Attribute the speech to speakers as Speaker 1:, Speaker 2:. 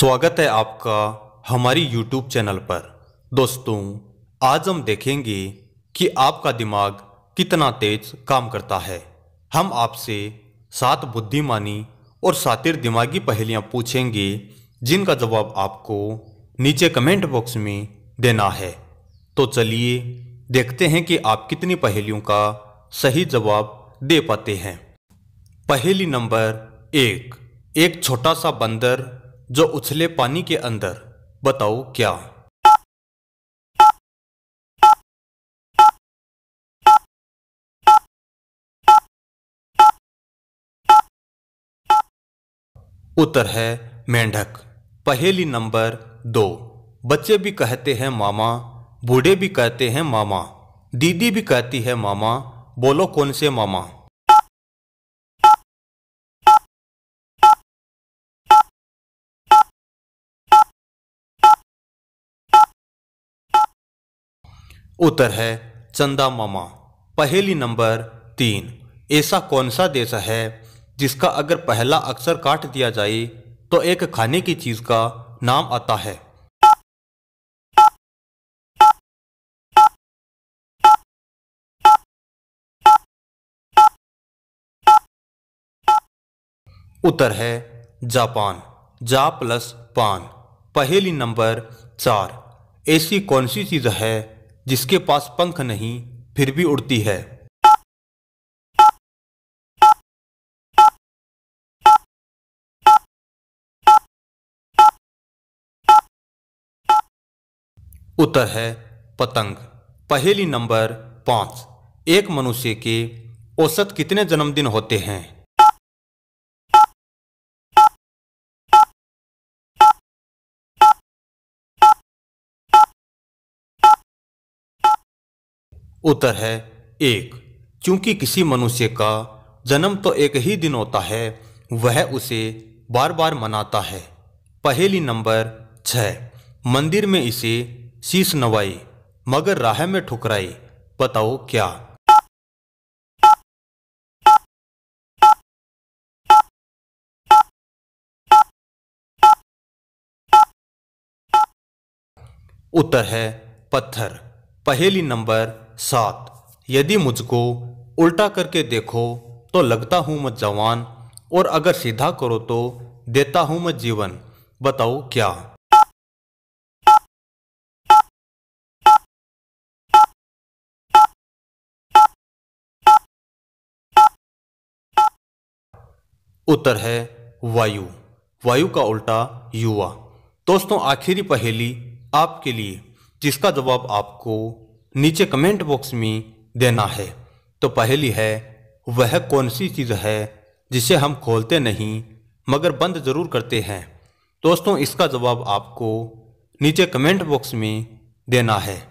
Speaker 1: स्वागत है आपका हमारी YouTube चैनल पर दोस्तों आज हम देखेंगे कि आपका दिमाग कितना तेज काम करता है हम आपसे सात बुद्धिमानी और सातिर दिमागी पहेलियां पूछेंगे जिनका जवाब आपको नीचे कमेंट बॉक्स में देना है तो चलिए देखते हैं कि आप कितनी पहेलियों का सही जवाब दे पाते हैं पहेली नंबर एक एक छोटा सा बंदर
Speaker 2: जो उछले पानी के अंदर बताओ क्या उत्तर है
Speaker 1: मेंढक पहेली नंबर दो बच्चे भी कहते हैं मामा बूढ़े भी कहते हैं मामा दीदी भी कहती है मामा बोलो कौन से मामा
Speaker 2: उत्तर है चंदा मामा पहेली नंबर तीन
Speaker 1: ऐसा कौन सा देश है जिसका अगर पहला अक्षर काट दिया जाए तो एक खाने
Speaker 2: की चीज का नाम आता है उत्तर है जापान जा
Speaker 1: प्लस पान पहेली नंबर चार ऐसी कौन सी चीज है
Speaker 2: जिसके पास पंख नहीं फिर भी उड़ती है उत्तर है
Speaker 1: पतंग पहेली नंबर पांच एक मनुष्य के औसत कितने
Speaker 2: जन्मदिन होते हैं उत्तर है एक क्योंकि किसी मनुष्य का
Speaker 1: जन्म तो एक ही दिन होता है वह उसे बार बार मनाता है पहली नंबर छः मंदिर में इसे शीश नवाई
Speaker 2: मगर राह में ठुकराई बताओ क्या उत्तर है पत्थर
Speaker 1: पहेली नंबर सात यदि मुझको उल्टा करके देखो तो लगता हूँ मैं जवान और अगर सीधा करो तो देता हूँ मैं जीवन
Speaker 2: बताओ क्या उत्तर है वायु वायु का उल्टा
Speaker 1: युवा दोस्तों आखिरी पहेली आपके लिए जिसका जवाब आपको नीचे कमेंट बॉक्स में देना है तो पहली है वह कौन सी चीज़ है जिसे हम खोलते नहीं मगर बंद ज़रूर करते हैं
Speaker 2: दोस्तों इसका जवाब आपको नीचे कमेंट बॉक्स में देना है